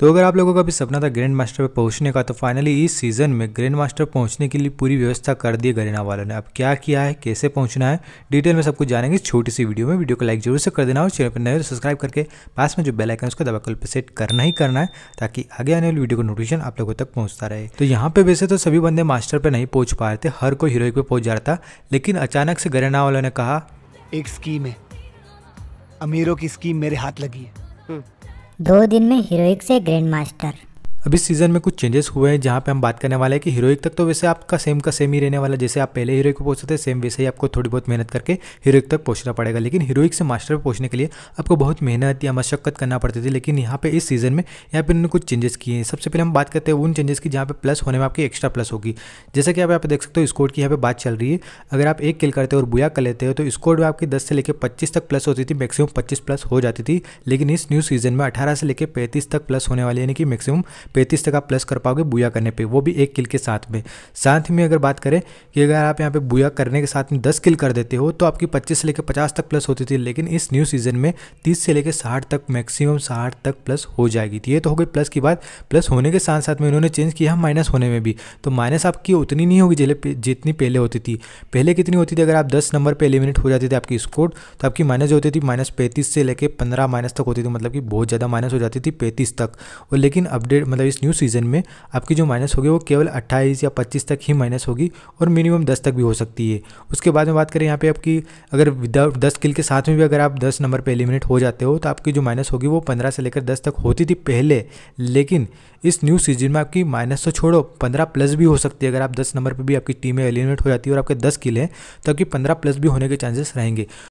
तो अगर आप लोगों का भी सपना था ग्रैंड मास्टर पर पहुंचने का तो फाइनली इस सीज़न में ग्रैंड मास्टर पहुंचने के लिए पूरी व्यवस्था कर दी गरीना वालों ने अब क्या किया है कैसे पहुंचना है डिटेल में सब कुछ जानेंगे छोटी सी वीडियो में वीडियो को लाइक जरूर से कर देना और चैनल पर नए सब्सक्राइब तो करके पास में जो बेल आइकन उसको दबाकर पर सेट करना ही करना है ताकि आगे आने वाली वीडियो का नोटिफिकेशन आप लोगों तक पहुँचता रहे तो यहाँ पर वैसे तो सभी बंदे मास्टर पर नहीं पहुँच पा रहे थे हर कोई हीरोइक पर पहुँच जा रहा था लेकिन अचानक से गरीना वालों ने कहा एक स्कीम है अमीरों की स्कीम मेरे हाथ लगी है हम्म। दो दिन में हीरोइक से ग्रैंड मास्टर अब इस सीज़न में कुछ चेंजेस हुए हैं जहाँ पे हम बात करने वाले हैं कि हीरोइक तक तो वैसे आपका सेम का सेम ही रहने वाला जैसे आप पहले हीरोइक को पहुँचते थे सेम वैसे ही आपको थोड़ी बहुत मेहनत करके हीरोइक तक पहुँचना पड़ेगा लेकिन हीरोइक से मास्टर पर पहुँचने के लिए आपको बहुत मेहनत या मशक्क़त करना पड़ती थी लेकिन यहाँ पर इस सीज़न में यहाँ पर उन्होंने कुछ चेंजेस किए हैं सबसे पहले हम बात करते हैं उन चेंजेस की जहाँ पर प्लस होने में आपकी एक्स्ट्रा प्लस होगी जैसे कि आप यहाँ पर देख सकते हो स्कोर की यहाँ पर बात चल रही है अगर आप एक किल करते हो और बुया कर लेते हो तो स्कोर में आपकी दस से लेकर पच्चीस तक प्लस होती थी मैक्सिमम पच्चीस प्लस हो जाती थी लेकिन इस न्यू सीज़न में अठारह से लेकर पैंतीस तक प्लस होने वाली यानी कि मैक्सिमम पैंतीस तक आप प्लस कर पाओगे बुया करने पे वो भी एक किल के साथ में साथ में अगर बात करें कि अगर आप यहाँ पे बुया करने के साथ में दस किल कर देते हो तो आपकी पच्चीस से लेकर पचास तक प्लस होती थी लेकिन इस न्यू सीजन में तीस से लेकर साठ तक मैक्सिमम साठ तक प्लस हो जाएगी ये तो हो गई प्लस की बात प्लस होने के साथ साथ में इन्होंने चेंज किया माइनस होने में भी तो माइनस आपकी उतनी नहीं होगी जितनी पहले होती थी पहले कितनी होती थी अगर आप दस नंबर पर एलिमिनेट हो जाती थे आपकी स्कोर तो आपकी माइनस जो होती थी माइनस पैंतीस से लेकर पंद्रह माइनस तक होती थी मतलब कि बहुत ज़्यादा माइनस हो जाती थी पैंतीस तक और लेकिन अपडेट मतलब इस न्यू सीज़न में आपकी जो माइनस होगी वो केवल अट्ठाईस या 25 तक ही माइनस होगी और मिनिमम दस तक भी हो सकती है उसके बाद में बात करें यहाँ पे आपकी अगर विदाउट दस किल के साथ में भी अगर आप 10 नंबर पे एलिमिनेट हो जाते हो तो आपकी जो माइनस होगी वो पंद्रह से लेकर दस तक होती थी पहले लेकिन इस न्यू सीजन में आपकी माइनस तो छोड़ो पंद्रह प्लस भी हो सकती है अगर आप दस नंबर पर भी आपकी टीमें एलिमिनेट हो जाती है और आपके दस किल हैं तो आपकी पंद्रह प्लस भी होने के चांसेस रहेंगे